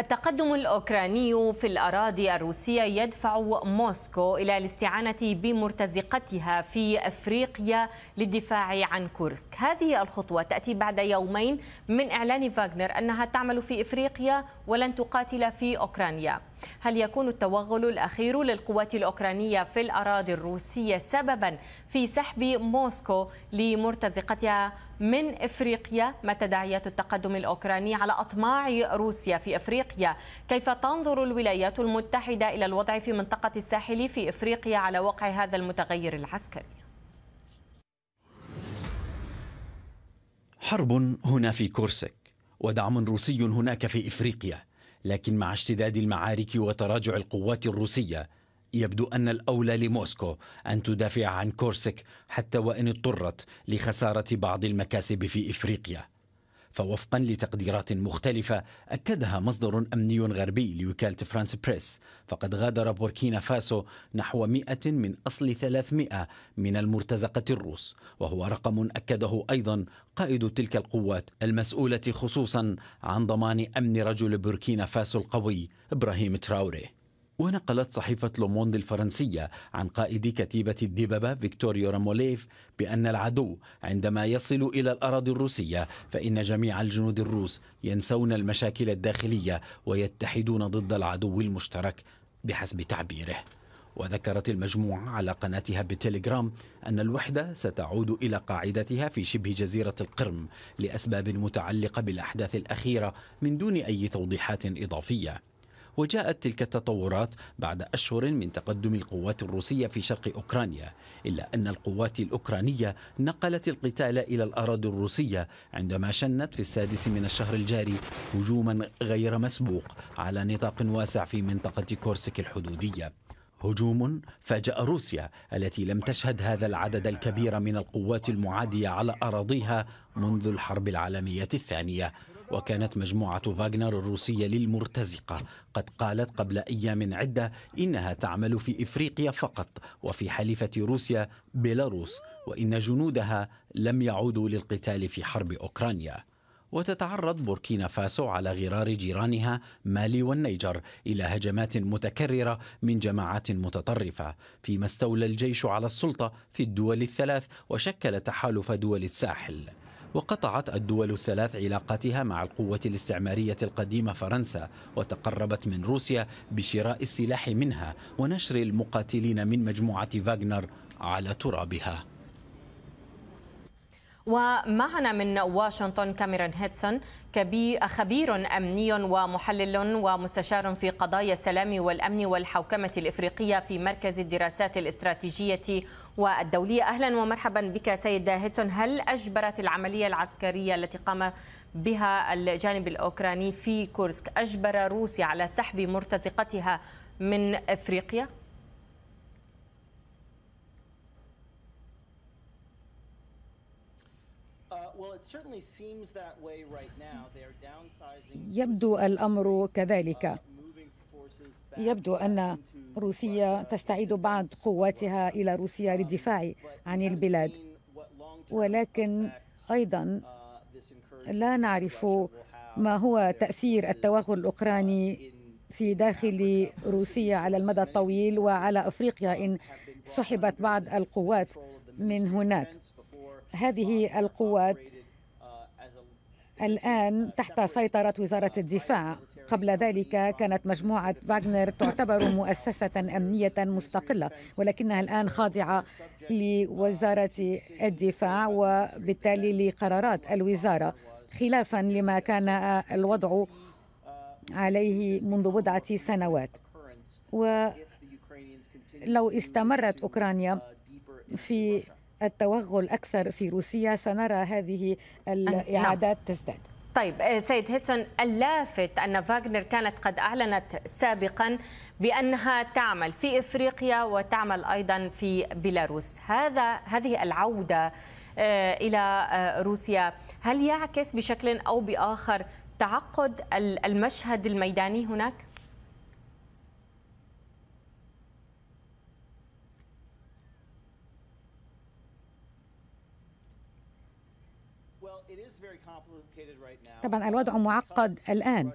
التقدم الأوكراني في الأراضي الروسية يدفع موسكو إلى الاستعانة بمرتزقتها في أفريقيا للدفاع عن كورسك هذه الخطوة تأتي بعد يومين من إعلان فاغنر أنها تعمل في إفريقيا ولن تقاتل في أوكرانيا هل يكون التوغل الأخير للقوات الأوكرانية في الأراضي الروسية سببا في سحب موسكو لمرتزقتها من افريقيا ما تداعيات التقدم الاوكراني على اطماع روسيا في افريقيا كيف تنظر الولايات المتحده الى الوضع في منطقه الساحل في افريقيا على وقع هذا المتغير العسكري حرب هنا في كورسك ودعم روسي هناك في افريقيا لكن مع اشتداد المعارك وتراجع القوات الروسيه يبدو أن الأولى لموسكو أن تدافع عن كورسك حتى وإن اضطرت لخسارة بعض المكاسب في إفريقيا فوفقا لتقديرات مختلفة أكدها مصدر أمني غربي لوكالة فرانس بريس فقد غادر بوركينا فاسو نحو 100 من أصل 300 من المرتزقة الروس وهو رقم أكده أيضا قائد تلك القوات المسؤولة خصوصا عن ضمان أمن رجل بوركينا فاسو القوي إبراهيم تراوري ونقلت صحيفة لوموند الفرنسية عن قائد كتيبة الدببة فيكتوريو راموليف بأن العدو عندما يصل إلى الأراضي الروسية فإن جميع الجنود الروس ينسون المشاكل الداخلية ويتحدون ضد العدو المشترك بحسب تعبيره وذكرت المجموعة على قناتها بالتليجرام أن الوحدة ستعود إلى قاعدتها في شبه جزيرة القرم لأسباب متعلقة بالأحداث الأخيرة من دون أي توضيحات إضافية وجاءت تلك التطورات بعد أشهر من تقدم القوات الروسية في شرق أوكرانيا إلا أن القوات الأوكرانية نقلت القتال إلى الأراضي الروسية عندما شنت في السادس من الشهر الجاري هجوما غير مسبوق على نطاق واسع في منطقة كورسك الحدودية هجوم فاجأ روسيا التي لم تشهد هذا العدد الكبير من القوات المعادية على أراضيها منذ الحرب العالمية الثانية وكانت مجموعة فاغنر الروسية للمرتزقة قد قالت قبل أيام عدة إنها تعمل في إفريقيا فقط وفي حليفة روسيا بيلاروس وإن جنودها لم يعودوا للقتال في حرب أوكرانيا وتتعرض بوركينا فاسو على غرار جيرانها مالي والنيجر الى هجمات متكرره من جماعات متطرفه فيما استولى الجيش على السلطه في الدول الثلاث وشكل تحالف دول الساحل وقطعت الدول الثلاث علاقاتها مع القوة الاستعمارية القديمة فرنسا وتقربت من روسيا بشراء السلاح منها ونشر المقاتلين من مجموعة فاغنر على ترابها ومعنا من واشنطن كاميرون هيدسون خبير أمني ومحلل ومستشار في قضايا السلام والأمن والحوكمة الإفريقية في مركز الدراسات الاستراتيجية والدولية أهلا ومرحبا بك سيد هيدسون هل أجبرت العملية العسكرية التي قام بها الجانب الأوكراني في كورسك أجبر روسيا على سحب مرتزقتها من إفريقيا؟ يبدو الامر uh, كذلك يبدو ان روسيا uh, تستعيد بعض قواتها الى روسيا للدفاع عن البلاد ولكن ايضا uh, لا نعرف ما هو تاثير التوغل الاوكراني في داخل روسيا على المدى الطويل وعلى افريقيا ان سحبت بعض القوات من هناك هذه القوات الآن تحت سيطرة وزارة الدفاع قبل ذلك كانت مجموعة فاغنر تعتبر مؤسسة أمنية مستقلة ولكنها الآن خاضعة لوزارة الدفاع وبالتالي لقرارات الوزارة خلافا لما كان الوضع عليه منذ بضعة سنوات ولو استمرت أوكرانيا في التوغل أكثر في روسيا سنرى هذه نعم. الإعادات تزداد طيب آه، سيد هيتسون اللافت أن فاغنر كانت قد أعلنت سابقا بأنها تعمل في إفريقيا وتعمل أيضا في بيلاروس هذا هذه العودة آه، إلى آه، روسيا هل يعكس بشكل أو بآخر تعقد المشهد الميداني هناك؟ طبعا الوضع معقد الآن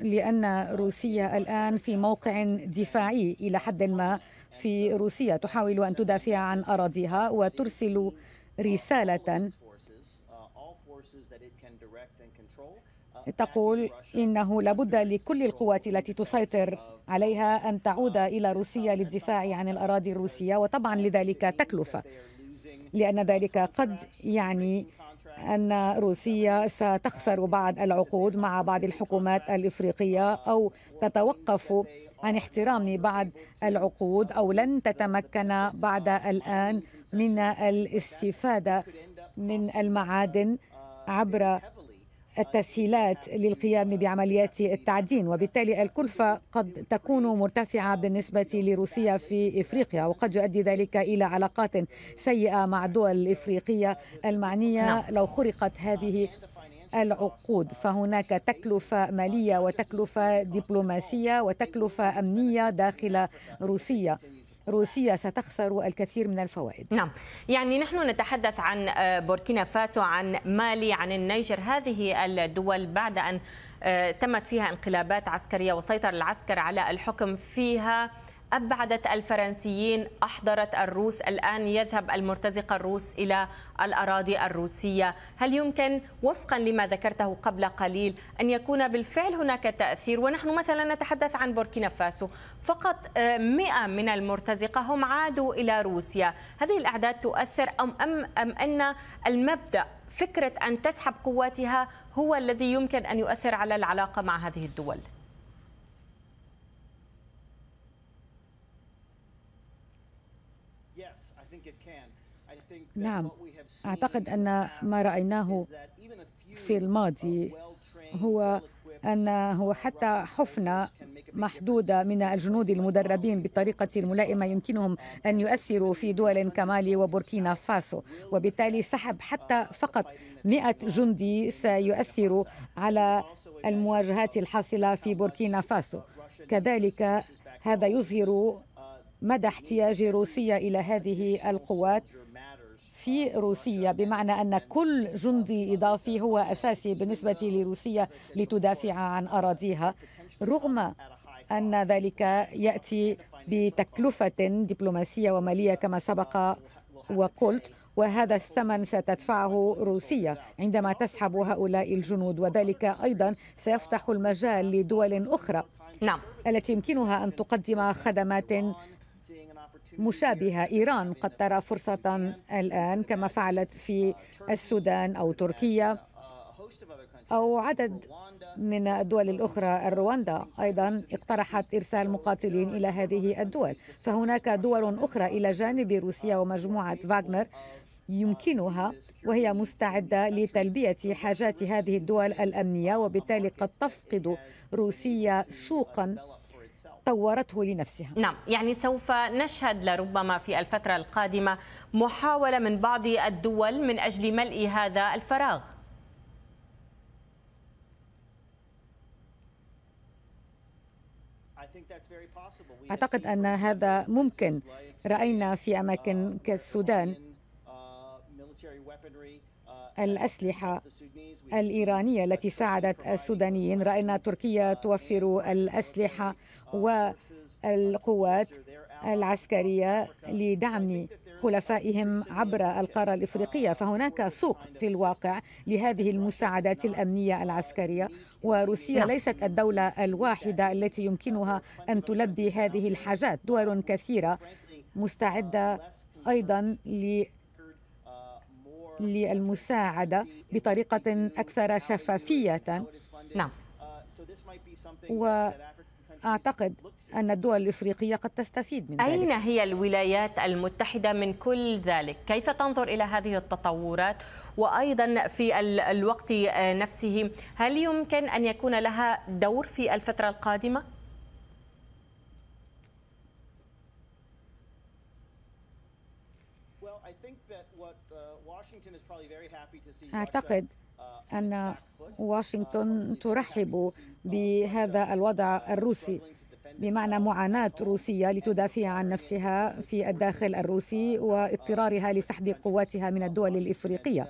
لأن روسيا الآن في موقع دفاعي إلى حد ما في روسيا تحاول أن تدافع عن أراضيها وترسل uh, رسالة uh, uh, تقول إنه لابد لكل القوات التي تسيطر عليها أن تعود إلى روسيا للدفاع عن الأراضي الروسية وطبعا لذلك تكلفة لأن ذلك قد يعني أن روسيا ستخسر بعض العقود مع بعض الحكومات الإفريقية أو تتوقف عن احترام بعض العقود أو لن تتمكن بعد الآن من الاستفادة من المعادن عبر التسهيلات للقيام بعمليات التعدين وبالتالي الكلفة قد تكون مرتفعة بالنسبة لروسيا في إفريقيا وقد يؤدي ذلك إلى علاقات سيئة مع الدول الإفريقية المعنية نعم. لو خرقت هذه العقود فهناك تكلفة مالية وتكلفة دبلوماسية وتكلفة أمنية داخل روسيا روسيا ستخسر الكثير من الفوائد نعم يعني نحن نتحدث عن آه، بوركينا فاسو عن مالي عن النيجر هذه الدول بعد أن آه، تمت فيها انقلابات عسكرية وسيطر العسكر على الحكم فيها أبعدت الفرنسيين أحضرت الروس الآن يذهب المرتزقة الروس إلى الأراضي الروسية هل يمكن وفقا لما ذكرته قبل قليل أن يكون بالفعل هناك تأثير ونحن مثلا نتحدث عن بوركينا فاسو فقط 100 آه، من المرتزقة هم عادوا إلى روسيا هذه الأعداد تؤثر أم, أم, أم أن المبدأ فكرة أن تسحب قواتها هو الذي يمكن أن يؤثر على العلاقة مع هذه الدول نعم أعتقد أن ما رأيناه في الماضي هو أنه حتى حفنة محدودة من الجنود المدربين بالطريقة الملائمة يمكنهم أن يؤثروا في دول كمالي وبوركينا فاسو وبالتالي سحب حتى فقط 100 جندي سيؤثر على المواجهات الحاصلة في بوركينا فاسو كذلك هذا يظهر مدى احتياج روسيا إلى هذه القوات في روسيا بمعنى أن كل جندي إضافي هو أساسي بالنسبة لروسيا لتدافع عن أراضيها رغم أن ذلك يأتي بتكلفة دبلوماسية ومالية كما سبق وقلت وهذا الثمن ستدفعه روسيا عندما تسحب هؤلاء الجنود وذلك أيضا سيفتح المجال لدول أخرى نعم. التي يمكنها أن تقدم خدمات مشابهة إيران قد ترى فرصة الآن كما فعلت في السودان أو تركيا أو عدد من الدول الأخرى رواندا أيضا اقترحت إرسال مقاتلين إلى هذه الدول فهناك دول أخرى إلى جانب روسيا ومجموعة فاغنر يمكنها وهي مستعدة لتلبية حاجات هذه الدول الأمنية وبالتالي قد تفقد روسيا سوقا طورته لنفسها نعم يعني سوف نشهد لربما في الفترة القادمة محاولة من بعض الدول من أجل ملء هذا الفراغ أعتقد أن هذا ممكن رأينا في أماكن كالسودان الأسلحة الإيرانية التي ساعدت السودانيين رأينا تركيا توفر الأسلحة والقوات العسكرية لدعم حلفائهم عبر القارة الإفريقية فهناك سوق في الواقع لهذه المساعدات الأمنية العسكرية وروسيا نعم. ليست الدولة الواحدة التي يمكنها أن تلبي هذه الحاجات دول كثيرة مستعدة أيضا للمساعدة بطريقة أكثر شفافية نعم وأعتقد أن الدول الإفريقية قد تستفيد من أين ذلك أين هي الولايات المتحدة من كل ذلك؟ كيف تنظر إلى هذه التطورات؟ وأيضا في الوقت نفسه هل يمكن أن يكون لها دور في الفترة القادمة؟ أعتقد uh, أن uh, واشنطن ترحب uh, بهذا الوضع الروسي بمعنى معاناة روسية لتدافع عن نفسها في الداخل الروسي واضطرارها لسحب قواتها من الدول الإفريقية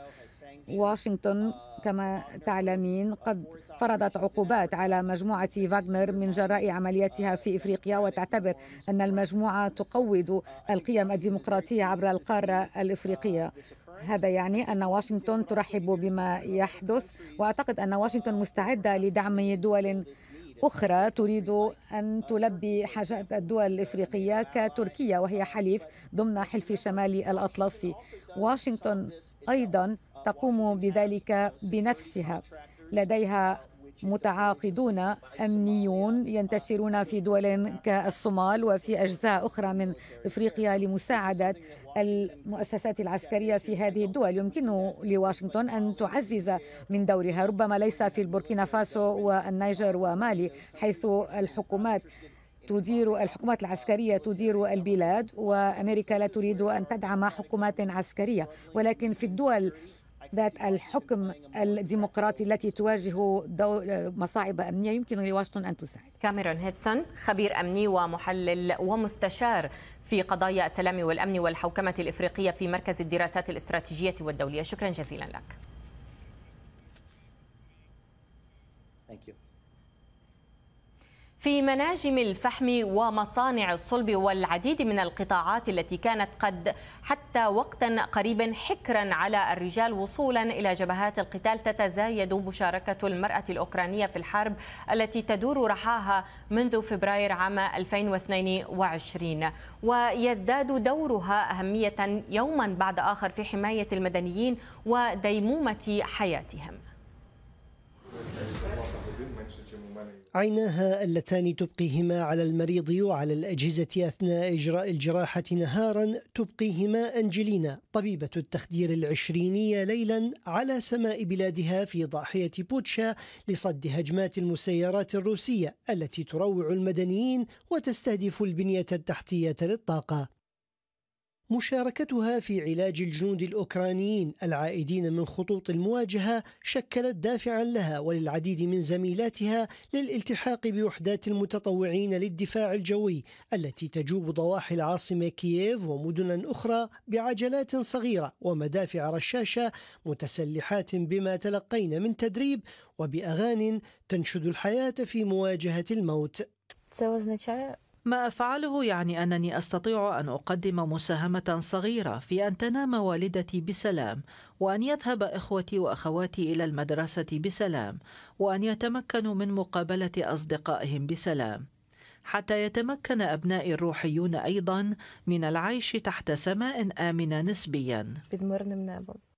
واشنطن كما تعلمين قد فرضت عقوبات على مجموعة فاغنر من جراء عملياتها في إفريقيا وتعتبر أن المجموعة تقوض القيم الديمقراطية عبر القارة الإفريقية هذا يعني أن واشنطن ترحب بما يحدث وأعتقد أن واشنطن مستعدة لدعم دول أخرى تريد أن تلبي حاجات الدول الإفريقية كتركيا وهي حليف ضمن حلف شمالي الأطلسي واشنطن أيضا تقوم بذلك بنفسها لديها متعاقدون امنيون ينتشرون في دول كالصومال وفي اجزاء اخرى من افريقيا لمساعده المؤسسات العسكريه في هذه الدول يمكن لواشنطن ان تعزز من دورها ربما ليس في البوركينا فاسو والنيجر ومالي حيث الحكومات تدير الحكومات العسكرية تدير البلاد وأمريكا لا تريد أن تدعم حكومات عسكرية ولكن في الدول ذات الحكم الديمقراطي التي تواجه مصاعب أمنية يمكن لواشنطن أن تساعد كاميرون هيدسون خبير أمني ومحلل ومستشار في قضايا السلام والأمن والحوكمة الإفريقية في مركز الدراسات الاستراتيجية والدولية شكرا جزيلا لك في مناجم الفحم ومصانع الصلب والعديد من القطاعات التي كانت قد حتى وقتا قريبا حكرا على الرجال وصولا الى جبهات القتال تتزايد مشاركه المراه الاوكرانيه في الحرب التي تدور رحاها منذ فبراير عام 2022 ويزداد دورها اهميه يوما بعد اخر في حمايه المدنيين وديمومه حياتهم عيناها اللتان تبقيهما على المريض وعلى الأجهزة أثناء إجراء الجراحة نهارا تبقيهما أنجلينا طبيبة التخدير العشرينية ليلا على سماء بلادها في ضاحية بوتشا لصد هجمات المسيرات الروسية التي تروع المدنيين وتستهدف البنية التحتية للطاقة مشاركتها في علاج الجنود الاوكرانيين العائدين من خطوط المواجهه شكلت دافعا لها وللعديد من زميلاتها للالتحاق بوحدات المتطوعين للدفاع الجوي التي تجوب ضواحي العاصمه كييف ومدنا اخرى بعجلات صغيره ومدافع رشاشه متسلحات بما تلقين من تدريب وباغان تنشد الحياه في مواجهه الموت. ما أفعله يعني أنني أستطيع أن أقدم مساهمة صغيرة في أن تنام والدتي بسلام وأن يذهب إخوتي وأخواتي إلى المدرسة بسلام وأن يتمكنوا من مقابلة أصدقائهم بسلام حتى يتمكن أبناء الروحيون أيضا من العيش تحت سماء آمنة نسبيا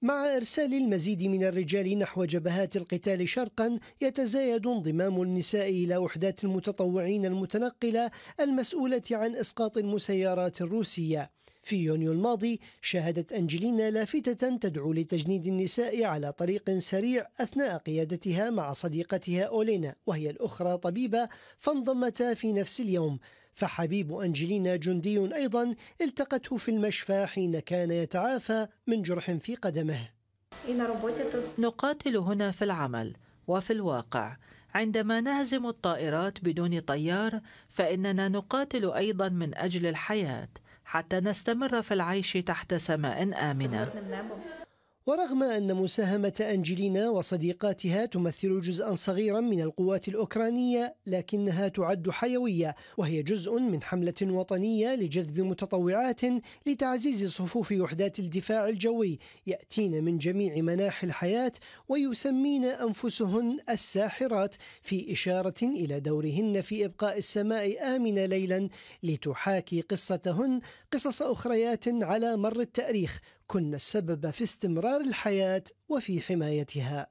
مع إرسال المزيد من الرجال نحو جبهات القتال شرقا يتزايد انضمام النساء إلى وحدات المتطوعين المتنقلة المسؤولة عن إسقاط المسيرات الروسية في يونيو الماضي شاهدت أنجلينا لافتة تدعو لتجنيد النساء على طريق سريع أثناء قيادتها مع صديقتها أولينا وهي الأخرى طبيبة فانضمتا في نفس اليوم فحبيب أنجلينا جندي أيضا التقته في المشفى حين كان يتعافى من جرح في قدمه نقاتل هنا في العمل وفي الواقع عندما نهزم الطائرات بدون طيار فإننا نقاتل أيضا من أجل الحياة حتى نستمر في العيش تحت سماء آمنة ورغم أن مساهمة أنجلينا وصديقاتها تمثل جزءا صغيرا من القوات الأوكرانية لكنها تعد حيوية وهي جزء من حملة وطنية لجذب متطوعات لتعزيز صفوف وحدات الدفاع الجوي يأتين من جميع مناحي الحياة ويسمين أنفسهن الساحرات في إشارة إلى دورهن في إبقاء السماء آمنة ليلا لتحاكي قصتهن قصص أخريات على مر التاريخ كن السبب في استمرار الحياة وفي حمايتها